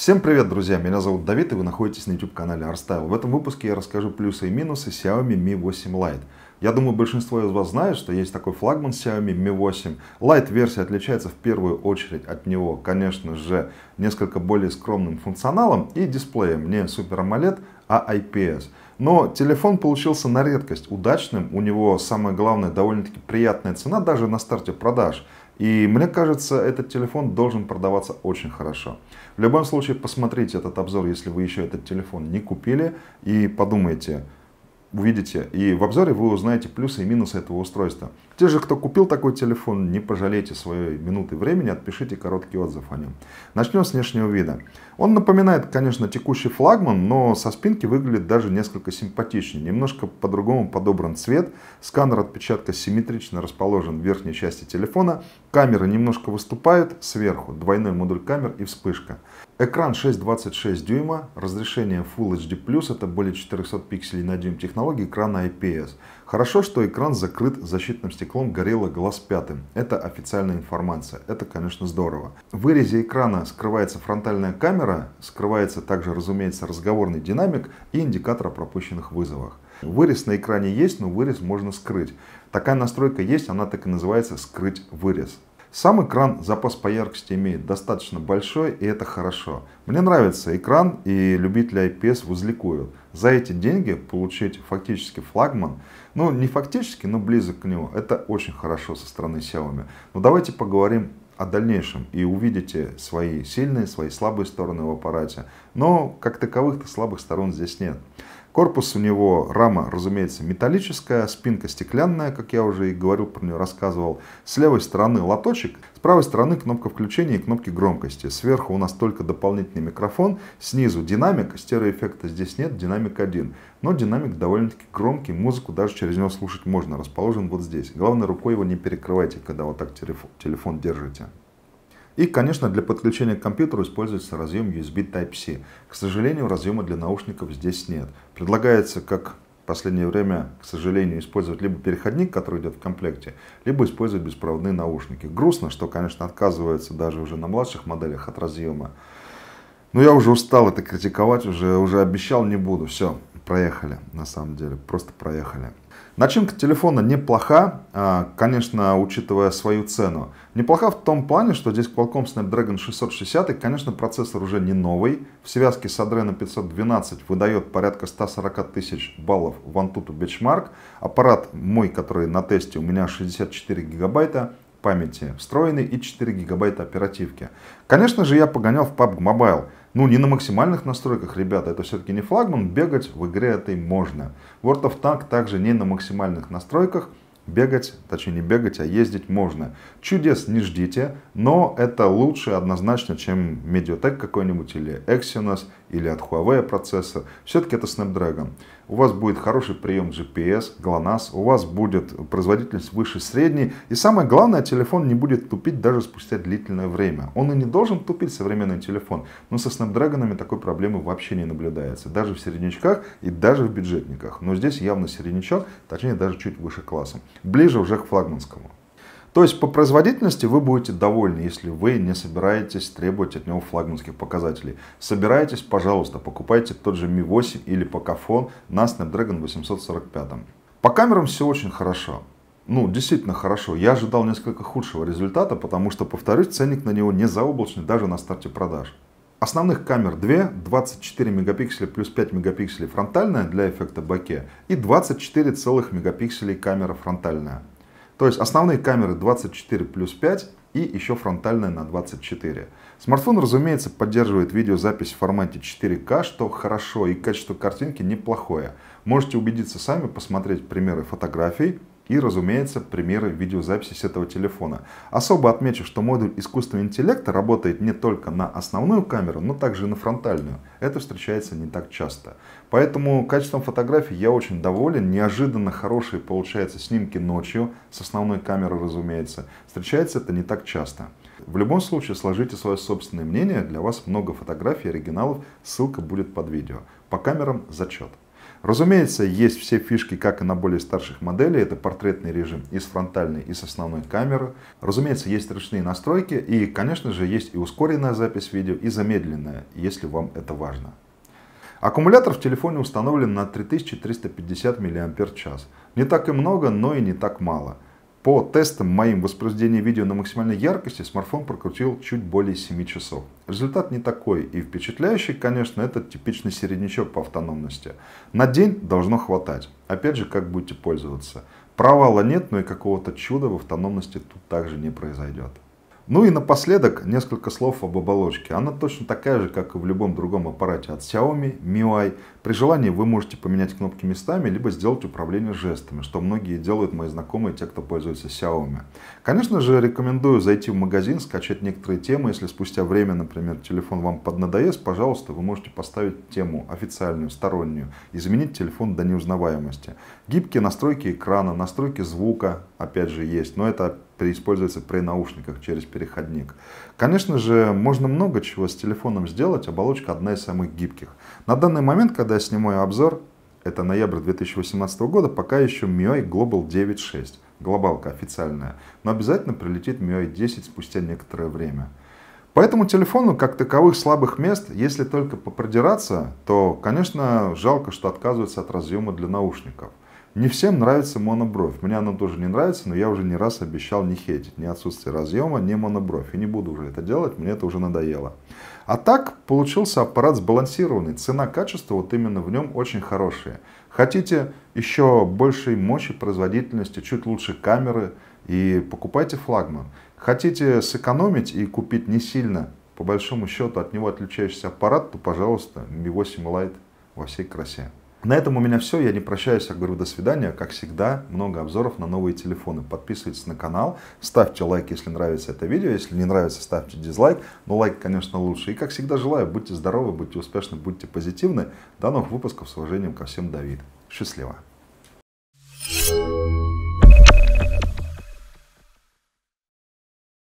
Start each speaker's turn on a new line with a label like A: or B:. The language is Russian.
A: Всем привет, друзья! Меня зовут Давид и вы находитесь на YouTube-канале Arstyle. В этом выпуске я расскажу плюсы и минусы Xiaomi Mi 8 Lite. Я думаю, большинство из вас знает, что есть такой флагман Xiaomi Mi 8. Lite версия отличается в первую очередь от него, конечно же, несколько более скромным функционалом и дисплеем, не Super AMOLED, а IPS. Но телефон получился на редкость удачным, у него самое главное довольно-таки приятная цена даже на старте продаж – и мне кажется, этот телефон должен продаваться очень хорошо. В любом случае, посмотрите этот обзор, если вы еще этот телефон не купили, и подумайте, увидите. И в обзоре вы узнаете плюсы и минусы этого устройства. Те же, кто купил такой телефон, не пожалейте своей минуты времени, отпишите короткий отзыв о нем. Начнем с внешнего вида. Он напоминает, конечно, текущий флагман, но со спинки выглядит даже несколько симпатичнее. Немножко по-другому подобран цвет, сканер отпечатка симметрично расположен в верхней части телефона, камеры немножко выступают сверху, двойной модуль камер и вспышка. Экран 6.26 дюйма, разрешение Full HD+, это более 400 пикселей на дюйм технологии экрана IPS. Хорошо, что экран закрыт защитным стеклом Gorilla Glass 5. Это официальная информация. Это, конечно, здорово. В вырезе экрана скрывается фронтальная камера, скрывается также, разумеется, разговорный динамик и индикатор о пропущенных вызовах. Вырез на экране есть, но вырез можно скрыть. Такая настройка есть, она так и называется «скрыть вырез». Сам экран запас по яркости имеет достаточно большой, и это хорошо. Мне нравится экран, и любители IPS возликуют. За эти деньги получить фактически флагман, ну не фактически, но близок к нему, это очень хорошо со стороны Xiaomi. Но давайте поговорим о дальнейшем и увидите свои сильные, свои слабые стороны в аппарате. Но как таковых-то слабых сторон здесь нет. Корпус у него, рама, разумеется, металлическая, спинка стеклянная, как я уже и говорил про нее, рассказывал. С левой стороны лоточек, с правой стороны кнопка включения и кнопки громкости. Сверху у нас только дополнительный микрофон, снизу динамик, стереоэффекта здесь нет, динамик один. Но динамик довольно-таки громкий, музыку даже через него слушать можно, расположен вот здесь. Главное, рукой его не перекрывайте, когда вот так телефон держите. И, конечно, для подключения к компьютеру используется разъем USB Type-C. К сожалению, разъема для наушников здесь нет. Предлагается, как в последнее время, к сожалению, использовать либо переходник, который идет в комплекте, либо использовать беспроводные наушники. Грустно, что, конечно, отказывается даже уже на младших моделях от разъема. Но я уже устал это критиковать, уже, уже обещал, не буду. Все, проехали, на самом деле, просто проехали. Начинка телефона неплоха, а, конечно, учитывая свою цену. Неплоха в том плане, что здесь Qualcomm Snapdragon 660, и, конечно, процессор уже не новый. В связке с Adreno 512 выдает порядка 140 тысяч баллов в Antutu Benchmark. Аппарат мой, который на тесте, у меня 64 гигабайта памяти встроенный и 4 гигабайта оперативки. Конечно же, я погонял в PUBG Mobile ну, не на максимальных настройках, ребята, это все-таки не флагман, бегать в игре этой можно. World of Tank также не на максимальных настройках, Бегать, точнее не бегать, а ездить можно. Чудес не ждите, но это лучше однозначно, чем Mediatek какой-нибудь, или Exynos, или от Huawei процессор. Все-таки это Snapdragon. У вас будет хороший прием GPS, GLONASS, у вас будет производительность выше средней. И самое главное, телефон не будет тупить даже спустя длительное время. Он и не должен тупить современный телефон, но со Snapdragon такой проблемы вообще не наблюдается. Даже в середнячках и даже в бюджетниках. Но здесь явно середнячок, точнее даже чуть выше класса ближе уже к флагманскому. То есть по производительности вы будете довольны, если вы не собираетесь требовать от него флагманских показателей. Собираетесь, пожалуйста, покупайте тот же Mi 8 или Pocophone на Snapdragon 845. По камерам все очень хорошо. Ну, действительно хорошо. Я ожидал несколько худшего результата, потому что, повторюсь, ценник на него не заоблачный даже на старте продаж. Основных камер 2, 24 мегапикселя плюс 5 мегапикселей фронтальная для эффекта боке и 24 целых мегапикселей камера фронтальная. То есть основные камеры 24 плюс 5 и еще фронтальная на 24. Смартфон, разумеется, поддерживает видеозапись в формате 4К, что хорошо и качество картинки неплохое. Можете убедиться сами, посмотреть примеры фотографий, и, разумеется, примеры видеозаписи с этого телефона. Особо отмечу, что модуль искусственного интеллекта работает не только на основную камеру, но также и на фронтальную. Это встречается не так часто. Поэтому качеством фотографий я очень доволен. Неожиданно хорошие получаются снимки ночью, с основной камеры, разумеется. Встречается это не так часто. В любом случае, сложите свое собственное мнение. Для вас много фотографий, оригиналов. Ссылка будет под видео. По камерам зачет. Разумеется, есть все фишки, как и на более старших моделях. Это портретный режим и с фронтальной, и с основной камеры. Разумеется, есть ручные настройки. И, конечно же, есть и ускоренная запись видео, и замедленная, если вам это важно. Аккумулятор в телефоне установлен на 3350 мАч. Не так и много, но и не так мало – по тестам моим воспроизведения видео на максимальной яркости смартфон прокрутил чуть более 7 часов. Результат не такой и впечатляющий, конечно, это типичный середнячок по автономности. На день должно хватать. Опять же, как будете пользоваться. Провала нет, но и какого-то чуда в автономности тут также не произойдет. Ну и напоследок несколько слов об оболочке. Она точно такая же, как и в любом другом аппарате от Xiaomi, MIUI. При желании вы можете поменять кнопки местами, либо сделать управление жестами, что многие делают мои знакомые, те, кто пользуется Xiaomi. Конечно же, рекомендую зайти в магазин, скачать некоторые темы. Если спустя время, например, телефон вам поднадоест, пожалуйста, вы можете поставить тему официальную, стороннюю, изменить телефон до неузнаваемости. Гибкие настройки экрана, настройки звука, опять же, есть. Но это используется при наушниках через переходник. Конечно же, можно много чего с телефоном сделать, оболочка одна из самых гибких. На данный момент, когда я снимаю обзор, это ноябрь 2018 года, пока еще MIUI Global 9.6, глобалка официальная, но обязательно прилетит MIUI 10 спустя некоторое время. Поэтому телефону, как таковых слабых мест, если только попродираться, то, конечно, жалко, что отказывается от разъема для наушников. Не всем нравится монобровь. Мне она тоже не нравится, но я уже не раз обещал не хейтить ни отсутствие разъема, ни монобровь. И не буду уже это делать, мне это уже надоело. А так получился аппарат сбалансированный. Цена-качество вот именно в нем очень хорошие. Хотите еще большей мощи, производительности, чуть лучше камеры и покупайте флагман. Хотите сэкономить и купить не сильно, по большому счету от него отличающийся аппарат, то пожалуйста Mi 8 Lite во всей красе. На этом у меня все. Я не прощаюсь. Я говорю до свидания. Как всегда, много обзоров на новые телефоны. Подписывайтесь на канал. Ставьте лайк, если нравится это видео. Если не нравится, ставьте дизлайк. Но лайк, конечно, лучше. И как всегда желаю, будьте здоровы, будьте успешны, будьте позитивны. До новых выпусков. С уважением ко всем, Давид. Счастливо.